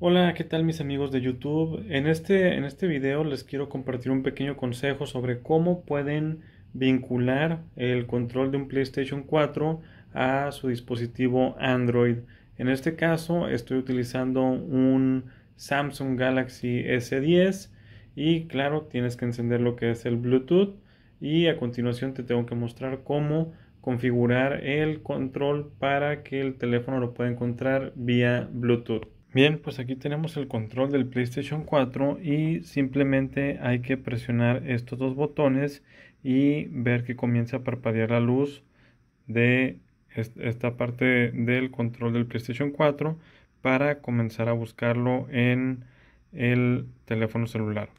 Hola, ¿qué tal mis amigos de YouTube? En este, en este video les quiero compartir un pequeño consejo sobre cómo pueden vincular el control de un PlayStation 4 a su dispositivo Android. En este caso estoy utilizando un Samsung Galaxy S10 y claro, tienes que encender lo que es el Bluetooth y a continuación te tengo que mostrar cómo configurar el control para que el teléfono lo pueda encontrar vía Bluetooth. Bien, pues aquí tenemos el control del PlayStation 4 y simplemente hay que presionar estos dos botones y ver que comienza a parpadear la luz de esta parte del control del PlayStation 4 para comenzar a buscarlo en el teléfono celular.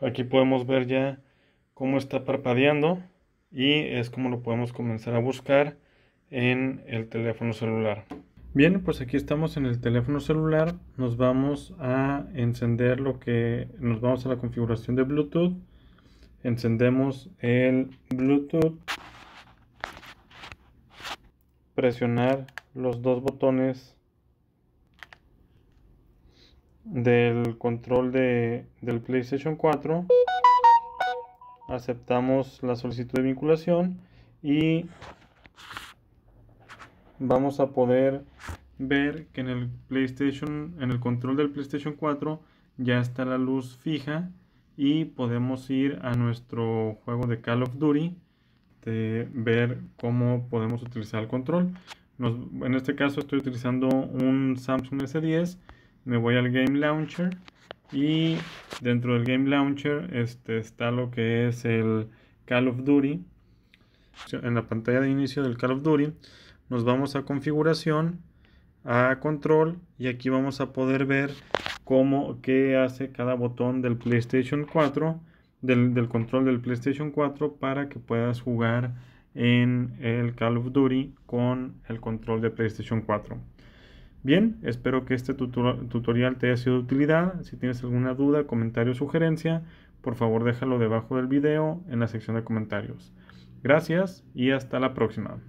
Aquí podemos ver ya cómo está parpadeando y es como lo podemos comenzar a buscar en el teléfono celular. Bien, pues aquí estamos en el teléfono celular. Nos vamos a encender lo que nos vamos a la configuración de Bluetooth. Encendemos el Bluetooth. Presionar los dos botones del control de, del PlayStation 4 aceptamos la solicitud de vinculación y vamos a poder ver que en el PlayStation, en el control del PlayStation 4 ya está la luz fija y podemos ir a nuestro juego de Call of Duty de ver cómo podemos utilizar el control. en este caso estoy utilizando un Samsung S10, me voy al Game Launcher y dentro del Game Launcher este, está lo que es el Call of Duty. En la pantalla de inicio del Call of Duty nos vamos a configuración, a control y aquí vamos a poder ver cómo, qué hace cada botón del PlayStation 4, del, del control del PlayStation 4 para que puedas jugar en el Call of Duty con el control de PlayStation 4. Bien, espero que este tutorial te haya sido de utilidad. Si tienes alguna duda, comentario o sugerencia, por favor déjalo debajo del video en la sección de comentarios. Gracias y hasta la próxima.